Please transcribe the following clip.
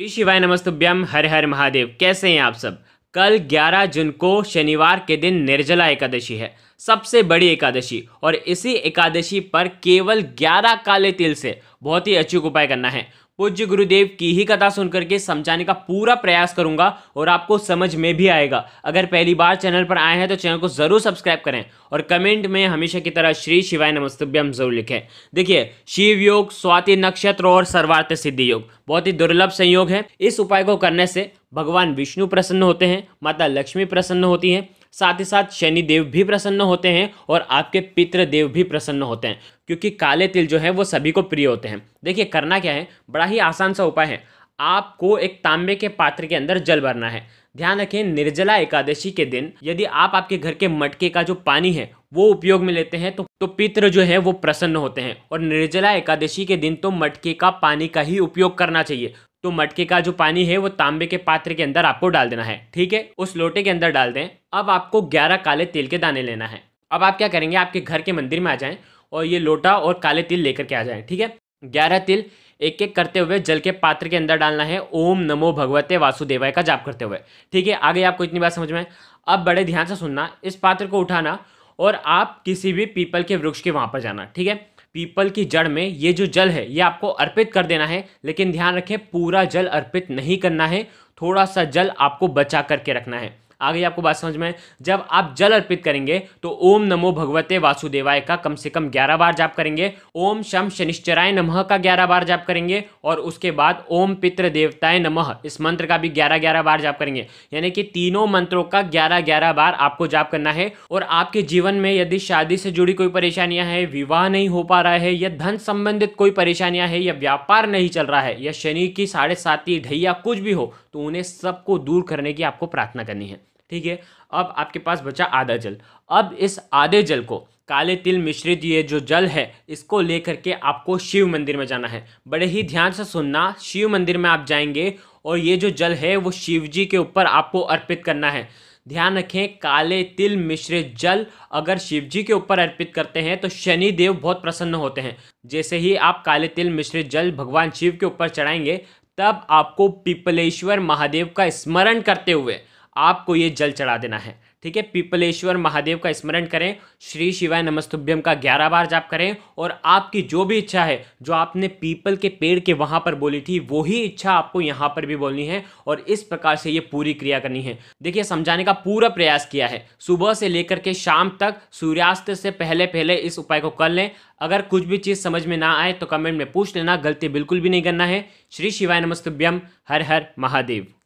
श्री शिवाय नमस्तुभ्यम हर हर महादेव कैसे हैं आप सब कल 11 जून को शनिवार के दिन निर्जला एकादशी है सबसे बड़ी एकादशी और इसी एकादशी पर केवल 11 काले तिल से बहुत ही अचूक उपाय करना है पूज्य गुरुदेव की ही कथा सुनकर के समझाने का पूरा प्रयास करूंगा और आपको समझ में भी आएगा अगर पहली बार चैनल पर आए हैं तो चैनल को ज़रूर सब्सक्राइब करें और कमेंट में हमेशा की तरह श्री शिवाय नमस्तभ्यम जरूर लिखें देखिए शिव योग स्वाति नक्षत्र और सर्वार्थ सिद्धि योग बहुत ही दुर्लभ संयोग है इस उपाय को करने से भगवान विष्णु प्रसन्न होते हैं माता लक्ष्मी प्रसन्न होती हैं साथ ही साथ शनिदेव भी प्रसन्न होते हैं और आपके देव भी प्रसन्न होते हैं क्योंकि काले तिल जो है वो सभी को प्रिय होते हैं देखिए करना क्या है बड़ा ही आसान सा उपाय है आपको एक तांबे के पात्र के अंदर जल भरना है ध्यान रखें निर्जला एकादशी के दिन यदि आप आपके घर के मटके का जो पानी है वो उपयोग में लेते हैं तो तो पित्र जो है वो प्रसन्न होते हैं और निर्जला एकादशी के दिन तो मटके का पानी का ही उपयोग करना चाहिए तो मटके का जो पानी है वो तांबे के पात्र के अंदर आपको डाल देना है ठीक है उस लोटे के अंदर डाल दें अब आपको ग्यारह काले तिल के दाने लेना है अब आप क्या करेंगे आपके घर के मंदिर में आ जाएं और ये लोटा और काले तिल लेकर के आ जाएं ठीक है ग्यारह तिल एक एक करते हुए जल के पात्र के अंदर डालना है ओम नमो भगवते वासुदेवाय का जाप करते हुए ठीक है आगे आपको इतनी बात समझ में अब बड़े ध्यान से सुनना इस पात्र को उठाना और आप किसी भी पीपल के वृक्ष के वहाँ पर जाना ठीक है पीपल की जड़ में ये जो जल है ये आपको अर्पित कर देना है लेकिन ध्यान रखें पूरा जल अर्पित नहीं करना है थोड़ा सा जल आपको बचा करके रखना है आ गई आपको बात समझ में जब आप जल अर्पित करेंगे तो ओम नमो भगवते वासुदेवाय का कम से कम ग्यारह बार जाप करेंगे ओम शम शनिश्चराय नम का ग्यारह बार जाप करेंगे और उसके बाद ओम पितृ देवताय नम इस मंत्र का भी ग्यारह ग्यारह बार जाप करेंगे यानी कि तीनों मंत्रों का ग्यारह ग्यारह बार आपको जाप करना है और आपके जीवन में यदि शादी से जुड़ी कोई परेशानियां हैं विवाह नहीं हो पा रहा है या धन संबंधित कोई परेशानियां हैं या व्यापार नहीं चल रहा है या शनि की साढ़े साथी ढैया कुछ भी हो तो उन्हें सबको दूर करने की आपको प्रार्थना करनी है ठीक है अब आपके पास बचा आधा जल अब इस आधे जल को काले तिल मिश्रित ये जो जल है इसको लेकर के आपको शिव मंदिर में जाना है बड़े ही ध्यान से सुनना शिव मंदिर में आप जाएंगे और ये जो जल है वो शिव जी के ऊपर आपको अर्पित करना है ध्यान रखें काले तिल मिश्रित जल अगर शिव जी के ऊपर अर्पित करते हैं तो शनि देव बहुत प्रसन्न होते हैं जैसे ही आप काले तिल मिश्रित जल भगवान शिव के ऊपर चढ़ाएंगे तब आपको पिपलेश्वर महादेव का स्मरण करते हुए आपको ये जल चढ़ा देना है ठीक है पिपलेश्वर महादेव का स्मरण करें श्री शिवाय नमस्तुभ्यम का ग्यारह बार जाप करें और आपकी जो भी इच्छा है जो आपने पीपल के पेड़ के वहाँ पर बोली थी वही इच्छा आपको यहाँ पर भी बोलनी है और इस प्रकार से ये पूरी क्रिया करनी है देखिए समझाने का पूरा प्रयास किया है सुबह से लेकर के शाम तक सूर्यास्त से पहले पहले इस उपाय को कर लें अगर कुछ भी चीज़ समझ में ना आए तो कमेंट में पूछ लेना गलती बिल्कुल भी नहीं करना है श्री शिवाय नमस्तुभ्यम हर हर महादेव